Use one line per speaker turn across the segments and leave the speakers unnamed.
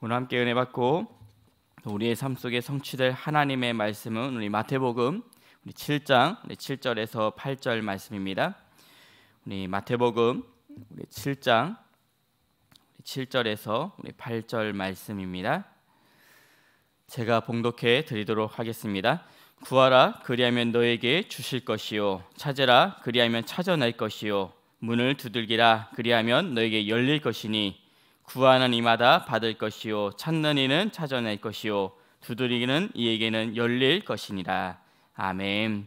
오늘 함께 은혜 받고 우리의 삶 속에 성취될 하나님의 말씀은 우리 마태복음 우리 7장 우리 7절에서 8절 말씀입니다. 우리 마태복음 우리 7장 우리 7절에서 우리 8절 말씀입니다. 제가 봉독해 드리도록 하겠습니다. 구하라 그리하면 너에게 주실 것이요 찾으라 그리하면 찾아낼 것이요 문을 두들기라 그리하면 너에게 열릴 것이니 구하는 이마다 받을 것이요 찾는 이는 찾아낼 것이요 두드리는 이에게는 열릴 것이니라. 아멘.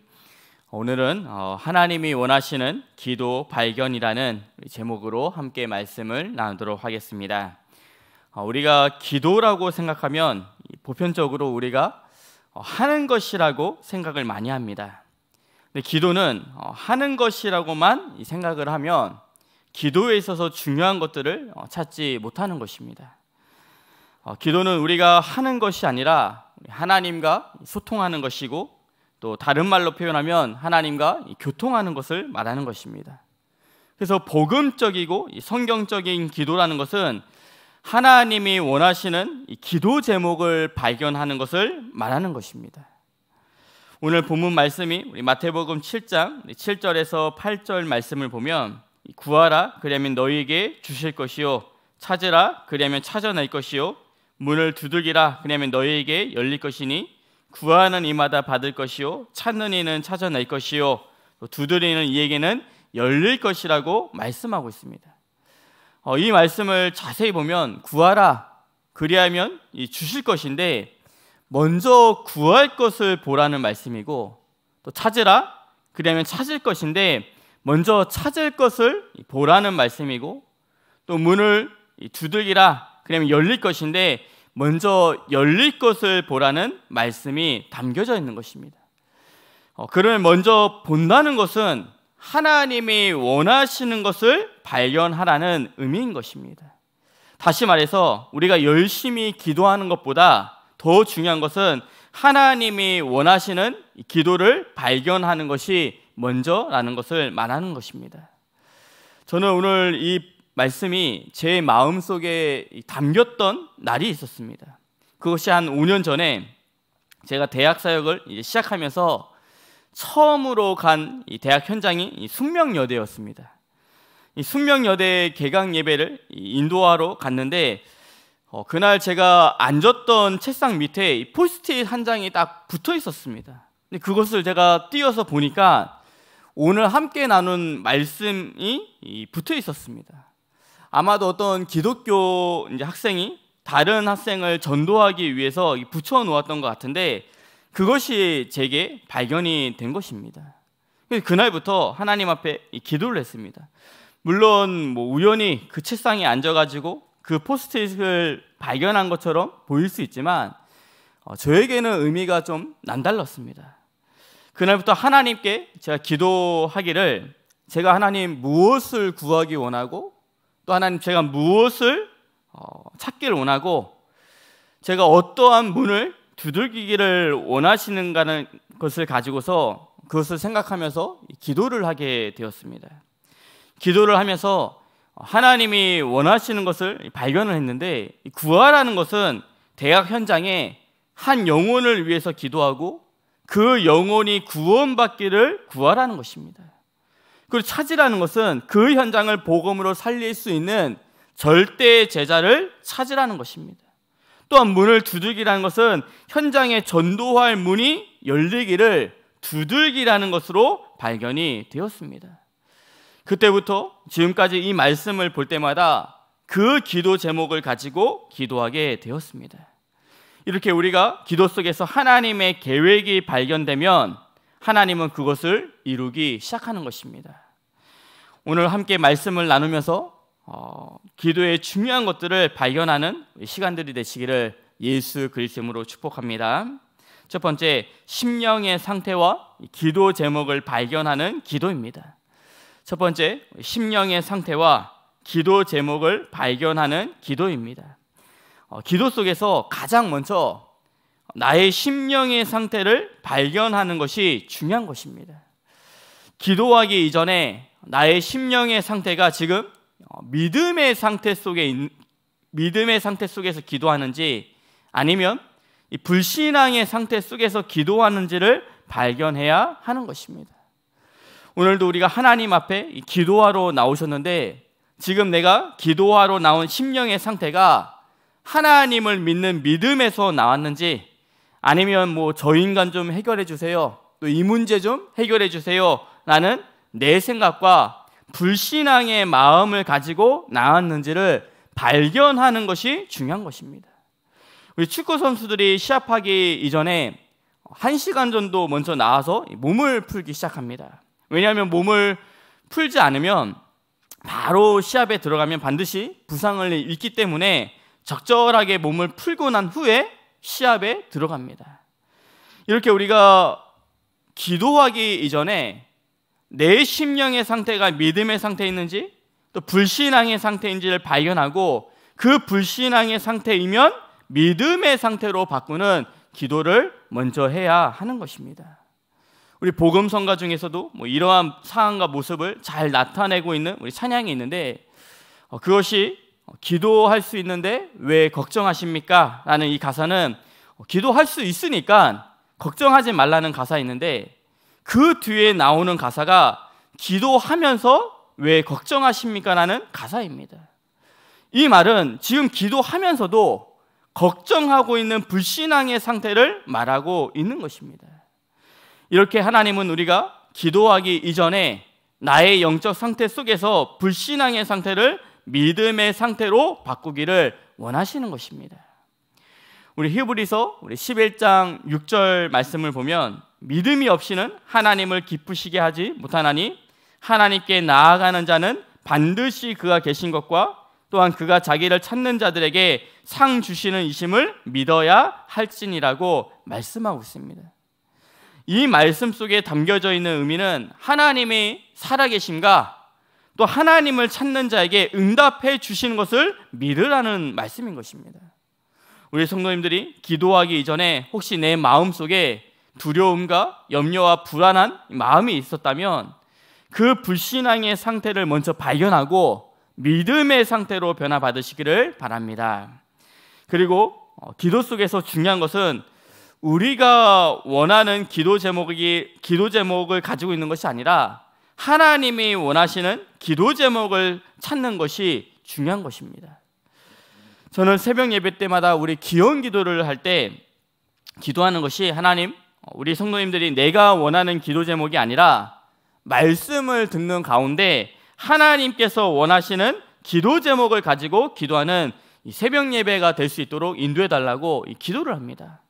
오늘은 어, 하나님이 원하시는 기도 발견이라는 제목으로 함께 말씀을 나누도록 하겠습니다. 어, 우리가 기도라고 생각하면 보편적으로 우리가 어, 하는 것이라고 생각을 많이 합니다. 근데 기도는 하는 것이라고만 생각을 하면 기도에 있어서 중요한 것들을 어, 찾지 못하는 것입니다. 어, 기도는 우리가 하는 것이 아니라 하나님과 소통하는 것이고 또 다른 말로 표현하면 하나님과 교통하는 것을 말하는 것입니다. 그래서 복음적이고 성경적인 기도라는 것은 하나님이 원하시는 기도 제목을 발견하는 것을 말하는 것입니다. 오늘 본문 말씀이 우리 마태복음 7장 7절에서 8절 말씀을 보면 구하라 그리하면 너희에게 주실 것이요 찾으라 그리하면 찾아낼 것이요 문을 두들기라 그리하면 너희에게 열릴 것이니 구하는 이마다 받을 것이요 찾는 이는 찾아낼 것이요 두드리는 이에게는 열릴 것이라고 말씀하고 있습니다. 어, 이 말씀을 자세히 보면 구하라 그리하면 주실 것인데 먼저 구할 것을 보라는 말씀이고 또 찾으라 그리하면 찾을 것인데 먼저 찾을 것을 보라는 말씀이고 또 문을 두들기라 그러면 열릴 것인데 먼저 열릴 것을 보라는 말씀이 담겨져 있는 것입니다. 어, 그를 먼저 본다는 것은 하나님이 원하시는 것을 발견하라는 의미인 것입니다. 다시 말해서 우리가 열심히 기도하는 것보다 더 중요한 것은 하나님이 원하시는 기도를 발견하는 것이 먼저라는 것을 말하는 것입니다. 저는 오늘 이 말씀이 제 마음 속에 담겼던 날이 있었습니다. 그것이 한 5년 전에 제가 대학 사역을 이제 시작하면서 처음으로 간 대학 현장이 숙명여대였습니다. 숙명여대 개강 예배를 인도하러 갔는데 어, 그날 제가 앉았던 책상 밑에 포스트잇 한 장이 딱 붙어 있었습니다. 근데 그것을 제가 띄어서 보니까 오늘 함께 나눈 말씀이 붙어 있었습니다. 아마도 어떤 기독교 이제 학생이 다른 학생을 전도하기 위해서 붙여 놓았던 것 같은데 그것이 제게 발견이 된 것입니다. 그날부터 하나님 앞에 기도를 했습니다. 물론 뭐 우연히 그 책상에 앉아가지고 그 포스트잇을 발견한 것처럼 보일 수 있지만 어, 저에게는 의미가 좀 남달랐습니다. 그날부터 하나님께 제가 기도하기를 제가 하나님 무엇을 구하기 원하고 또 하나님 제가 무엇을 어, 찾기를 원하고 제가 어떠한 문을 두들기기를 원하시는가는 것을 가지고서 그것을 생각하면서 기도를 하게 되었습니다. 기도를 하면서 하나님이 원하시는 것을 발견을 했는데 구하라는 것은 대학 현장에 한 영혼을 위해서 기도하고 그 영혼이 구원받기를 구하라는 것입니다. 그리고 찾으라는 것은 그 현장을 복음으로 살릴 수 있는 절대의 제자를 찾으라는 것입니다. 또한 문을 두들기라는 것은 현장에 전도할 문이 열리기를 두들기라는 것으로 발견이 되었습니다. 그때부터 지금까지 이 말씀을 볼 때마다 그 기도 제목을 가지고 기도하게 되었습니다. 이렇게 우리가 기도 속에서 하나님의 계획이 발견되면 하나님은 그것을 이루기 시작하는 것입니다. 오늘 함께 말씀을 나누면서 어, 기도의 중요한 것들을 발견하는 시간들이 되시기를 예수 그리스도로 축복합니다. 첫 번째 심령의 상태와 기도 제목을 발견하는 기도입니다. 첫 번째 심령의 상태와 기도 제목을 발견하는 기도입니다. 어, 기도 속에서 가장 먼저 나의 심령의 상태를 발견하는 것이 중요한 것입니다. 기도하기 이전에 나의 심령의 상태가 지금 어, 믿음의 상태 속에 믿음의 상태 속에서 기도하는지 아니면 불신앙의 상태 속에서 기도하는지를 발견해야 하는 것입니다. 오늘도 우리가 하나님 앞에 기도하러 나오셨는데 지금 내가 기도하러 나온 심령의 상태가 하나님을 믿는 믿음에서 나왔는지 아니면 뭐 저 인간 좀 해결해 주세요. 또 이 문제 좀 해결해 주세요. 라는 내 생각과 불신앙의 마음을 가지고 나왔는지를 발견하는 것이 중요한 것입니다. 우리 축구 선수들이 시합하기 이전에 한시간 정도 먼저 나와서 몸을 풀기 시작합니다. 왜냐하면 몸을 풀지 않으면 바로 시합에 들어가면 반드시 부상을 입기 때문에 적절하게 몸을 풀고 난 후에 시합에 들어갑니다. 이렇게 우리가 기도하기 이전에 내 심령의 상태가 믿음의 상태에 있는지 또 불신앙의 상태인지를 발견하고 그 불신앙의 상태이면 믿음의 상태로 바꾸는 기도를 먼저 해야 하는 것입니다. 우리 복음성가 중에서도 뭐 이러한 상황과 모습을 잘 나타내고 있는 우리 찬양이 있는데 어, 그것이 어, 기도할 수 있는데 왜 걱정하십니까? 라는 이 가사는 어, 기도할 수 있으니까 걱정하지 말라는 가사 있는데 그 뒤에 나오는 가사가 기도하면서 왜 걱정하십니까? 라는 가사입니다. 이 말은 지금 기도하면서도 걱정하고 있는 불신앙의 상태를 말하고 있는 것입니다. 이렇게 하나님은 우리가 기도하기 이전에 나의 영적 상태 속에서 불신앙의 상태를 믿음의 상태로 바꾸기를 원하시는 것입니다. 우리 히브리서 우리 11장 6절 말씀을 보면 믿음이 없이는 하나님을 기쁘시게 하지 못하나니 하나님께 나아가는 자는 반드시 그가 계신 것과 또한 그가 자기를 찾는 자들에게 상 주시는 이심을 믿어야 할진이라고 말씀하고 있습니다. 이 말씀 속에 담겨져 있는 의미는 하나님이 살아계심과 또 하나님을 찾는 자에게 응답해 주시는 것을 믿으라는 말씀인 것입니다. 우리 성도님들이 기도하기 이전에 혹시 내 마음 속에 두려움과 염려와 불안한 마음이 있었다면 그 불신앙의 상태를 먼저 발견하고 믿음의 상태로 변화받으시기를 바랍니다. 그리고 어, 기도 속에서 중요한 것은 우리가 원하는 기도 제목이 기도 제목을 가지고 있는 것이 아니라 하나님이 원하시는 기도 제목을 찾는 것이 중요한 것입니다. 저는 새벽 예배 때마다 우리 기원 기도를 할 때 기도하는 것이 하나님 우리 성도님들이 내가 원하는 기도 제목이 아니라 말씀을 듣는 가운데 하나님께서 원하시는 기도 제목을 가지고 기도하는 새벽 예배가 될 수 있도록 인도해 달라고 기도를 합니다.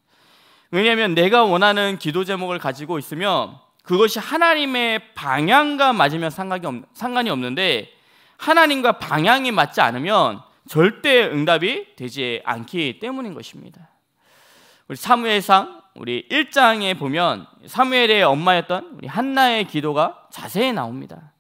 왜냐하면 내가 원하는 기도 제목을 가지고 있으면 그것이 하나님의 방향과 맞으면 상관이, 없, 상관이 없는데 하나님과 방향이 맞지 않으면 절대 응답이 되지 않기 때문인 것입니다. 우리 사무엘상 우리 1장에 보면 사무엘의 엄마였던 우리 한나의 기도가 자세히 나옵니다.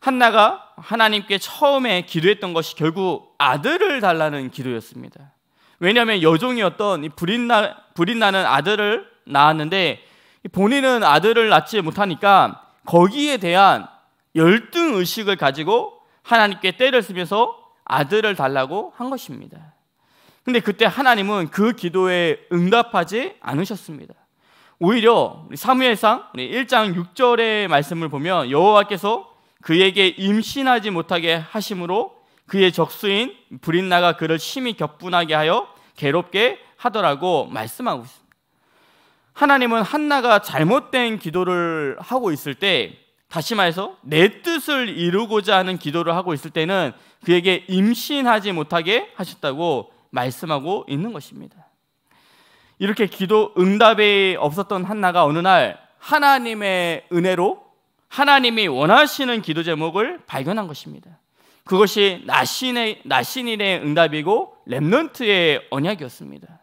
한나가 하나님께 처음에 기도했던 것이 결국 아들을 달라는 기도였습니다. 왜냐하면 여종이었던 불인 나 불인 나는 아들을 낳았는데 본인은 아들을 낳지 못하니까 거기에 대한 열등 의식을 가지고 하나님께 때를 쓰면서 아들을 달라고 한 것입니다. 근데 그때 하나님은 그 기도에 응답하지 않으셨습니다. 오히려 사무엘상 1장 6절의 말씀을 보면 여호와께서 그에게 임신하지 못하게 하심으로 그의 적수인 브린나가 그를 심히 격분하게 하여 괴롭게 하더라고 말씀하고 있습니다. 하나님은 한나가 잘못된 기도를 하고 있을 때 다시 말해서 내 뜻을 이루고자 하는 기도를 하고 있을 때는 그에게 임신하지 못하게 하셨다고 말씀하고 있는 것입니다. 이렇게 기도 응답이 없었던 한나가 어느 날 하나님의 은혜로 하나님이 원하시는 기도 제목을 발견한 것입니다. 그것이 나신의 나신인의 응답이고 렘넌트의 언약이었습니다.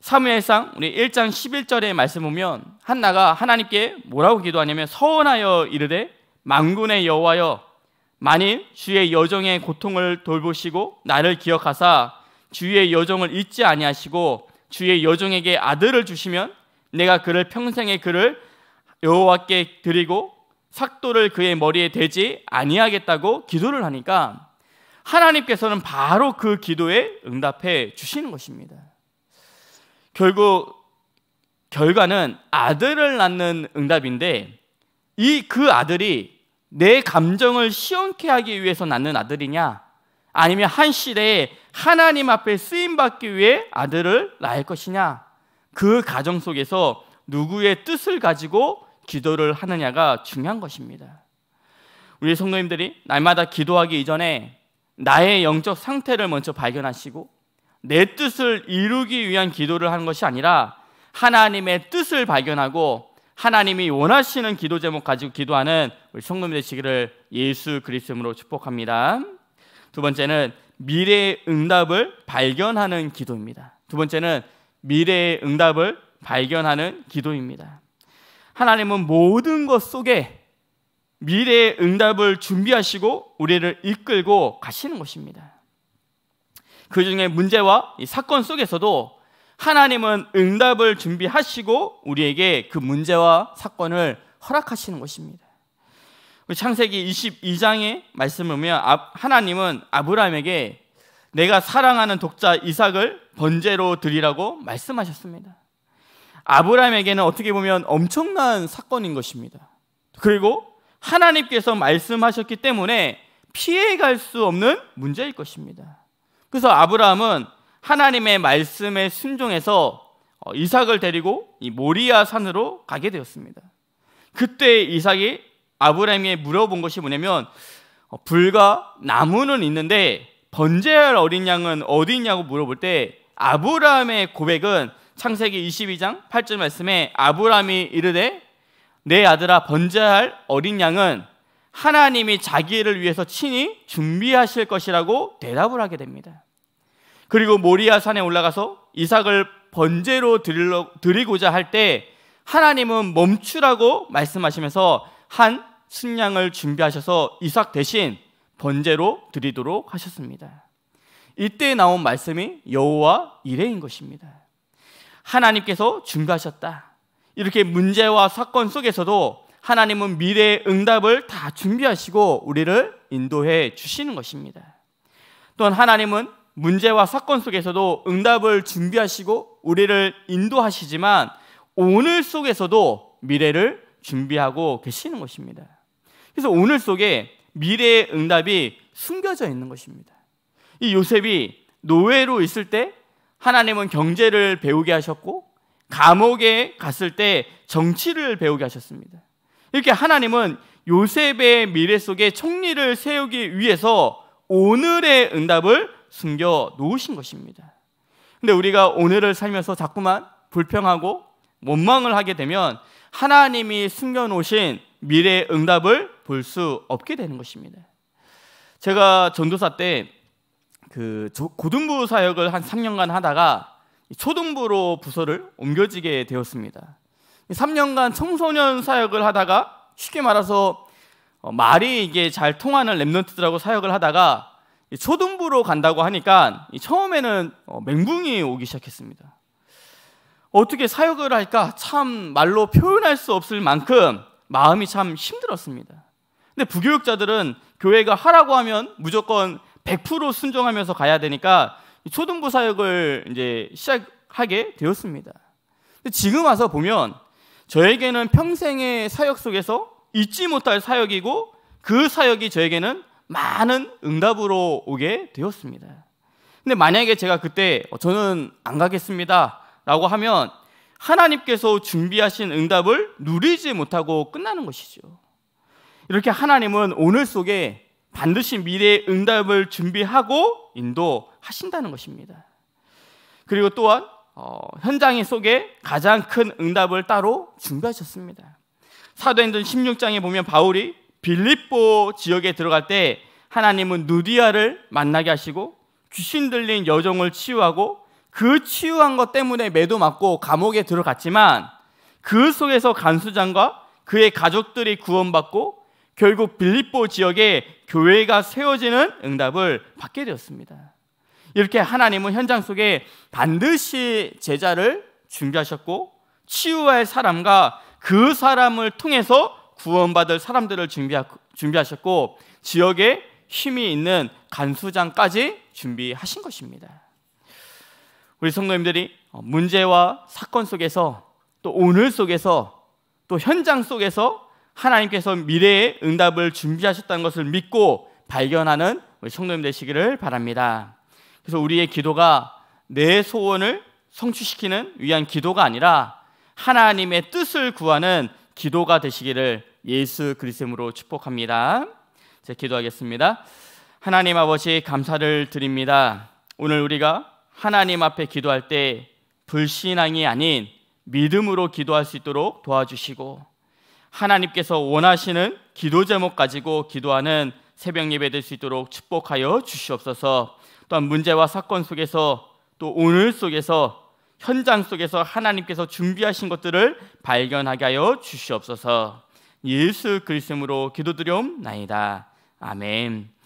사무엘상 우리 1장 11절의 말씀 보면 한나가 하나님께 뭐라고 기도하냐면 서원하여 이르되 만군의 여호와여 만일 주의 여정의 고통을 돌보시고 나를 기억하사 주의 여정을 잊지 아니하시고 주의 여정에게 아들을 주시면 내가 그를 평생에 그를 여호와께 드리고 삭도를 그의 머리에 대지 아니하겠다고 기도를 하니까 하나님께서는 바로 그 기도에 응답해 주시는 것입니다. 결국 결과는 아들을 낳는 응답인데 이 그 아들이 내 감정을 시원케 하기 위해서 낳는 아들이냐 아니면 한 시대에 하나님 앞에 쓰임 받기 위해 아들을 낳을 것이냐 그 가정 속에서 누구의 뜻을 가지고 기도를 하느냐가 중요한 것입니다. 우리 성도님들이 날마다 기도하기 이전에 나의 영적 상태를 먼저 발견하시고 내 뜻을 이루기 위한 기도를 하는 것이 아니라 하나님의 뜻을 발견하고 하나님이 원하시는 기도 제목 가지고 기도하는 우리 성금님 되시기를 예수 그리스도로 축복합니다. 두 번째는 미래의 응답을 발견하는 기도입니다. 두 번째는 미래의 응답을 발견하는 기도입니다. 하나님은 모든 것 속에 미래의 응답을 준비하시고 우리를 이끌고 가시는 것입니다. 그 중에 문제와 사건 속에서도 하나님은 응답을 준비하시고 우리에게 그 문제와 사건을 허락하시는 것입니다. 창세기 22장의 말씀을 보면 하나님은 아브라함에게 내가 사랑하는 독자 이삭을 번제로 드리라고 말씀하셨습니다. 아브라함에게는 어떻게 보면 엄청난 사건인 것입니다. 그리고 하나님께서 말씀하셨기 때문에 피해갈 수 없는 문제일 것입니다. 그래서 아브라함은 하나님의 말씀에 순종해서 어, 이삭을 데리고 이 모리아 산으로 가게 되었습니다. 그때 이삭이 아브라함에게 물어본 것이 뭐냐면 어, 불과 나무는 있는데 번제할 어린 양은 어디 있냐고 물어볼 때 아브라함의 고백은 창세기 22장 8절 말씀에 아브라함이 이르되 내 아들아 번제할 어린 양은 하나님이 자기를 위해서 친히 준비하실 것이라고 대답을 하게 됩니다. 그리고 모리아 산에 올라가서 이삭을 번제로 드리고자 할 때 하나님은 멈추라고 말씀하시면서 한 순양을 준비하셔서 이삭 대신 번제로 드리도록 하셨습니다. 이때 나온 말씀이 여호와 이레인 것입니다. 하나님께서 준비하셨다. 이렇게 문제와 사건 속에서도 하나님은 미래의 응답을 다 준비하시고 우리를 인도해 주시는 것입니다. 또한 하나님은 문제와 사건 속에서도 응답을 준비하시고 우리를 인도하시지만 오늘 속에서도 미래를 준비하고 계시는 것입니다. 그래서 오늘 속에 미래의 응답이 숨겨져 있는 것입니다. 이 요셉이 노예로 있을 때 하나님은 경제를 배우게 하셨고 감옥에 갔을 때 정치를 배우게 하셨습니다. 이렇게 하나님은 요셉의 미래 속에 총리를 세우기 위해서 오늘의 응답을 숨겨 놓으신 것입니다. 근데 우리가 오늘을 살면서 자꾸만 불평하고 원망을 하게 되면 하나님이 숨겨 놓으신 미래의 응답을 볼 수 없게 되는 것입니다. 제가 전도사 때 그 고등부 사역을 한 3년간 하다가 초등부로 부서를 옮겨지게 되었습니다. 3년간 청소년 사역을 하다가 쉽게 말해서 어, 말이 이게 잘 통하는 랩런트들하고 사역을 하다가 초등부로 간다고 하니까 처음에는 어, 맹붕이 오기 시작했습니다. 어떻게 사역을 할까 참 말로 표현할 수 없을 만큼 마음이 참 힘들었습니다. 근데 부교육자들은 교회가 하라고 하면 무조건 100% 순종하면서 가야 되니까 초등부 사역을 이제 시작하게 되었습니다. 근데 지금 와서 보면 저에게는 평생의 사역 속에서 잊지 못할 사역이고 그 사역이 저에게는 많은 응답으로 오게 되었습니다. 근데 만약에 제가 그때 어, 저는 안 가겠습니다. 라고 하면 하나님께서 준비하신 응답을 누리지 못하고 끝나는 것이죠. 이렇게 하나님은 오늘 속에 반드시 미래의 응답을 준비하고 인도하신다는 것입니다. 그리고 또한 어, 현장의 속에 가장 큰 응답을 따로 준비하셨습니다. 사도행전 16장에 보면 바울이 빌립보 지역에 들어갈 때 하나님은 누디아를 만나게 하시고 귀신 들린 여정을 치유하고 그 치유한 것 때문에 매도 맞고 감옥에 들어갔지만 그 속에서 간수장과 그의 가족들이 구원받고 결국 빌립보 지역에 교회가 세워지는 응답을 받게 되었습니다. 이렇게 하나님은 현장 속에 반드시 제자를 준비하셨고 치유할 사람과 그 사람을 통해서 구원받을 사람들을 준비하셨고 지역에 힘이 있는 간수장까지 준비하신 것입니다. 우리 성도님들이 어, 문제와 사건 속에서 또 오늘 속에서 또 현장 속에서 하나님께서 미래의 응답을 준비하셨다는 것을 믿고 발견하는 우리 성도님 되시기를 바랍니다. 그래서 우리의 기도가 내 소원을 성취시키는 위한 기도가 아니라 하나님의 뜻을 구하는 기도가 되시기를 예수 그리스도로 축복합니다. 제 기도하겠습니다. 하나님 아버지 감사를 드립니다. 오늘 우리가 하나님 앞에 기도할 때 불신앙이 아닌 믿음으로 기도할 수 있도록 도와주시고 하나님께서 원하시는 기도 제목 가지고 기도하는 새벽 예배 될 수 있도록 축복하여 주시옵소서. 또한 문제와 사건 속에서 또 오늘 속에서 현장 속에서 하나님께서 준비하신 것들을 발견하게 하여 주시옵소서. 예수 그리스도로 기도드려옵나이다. 아멘.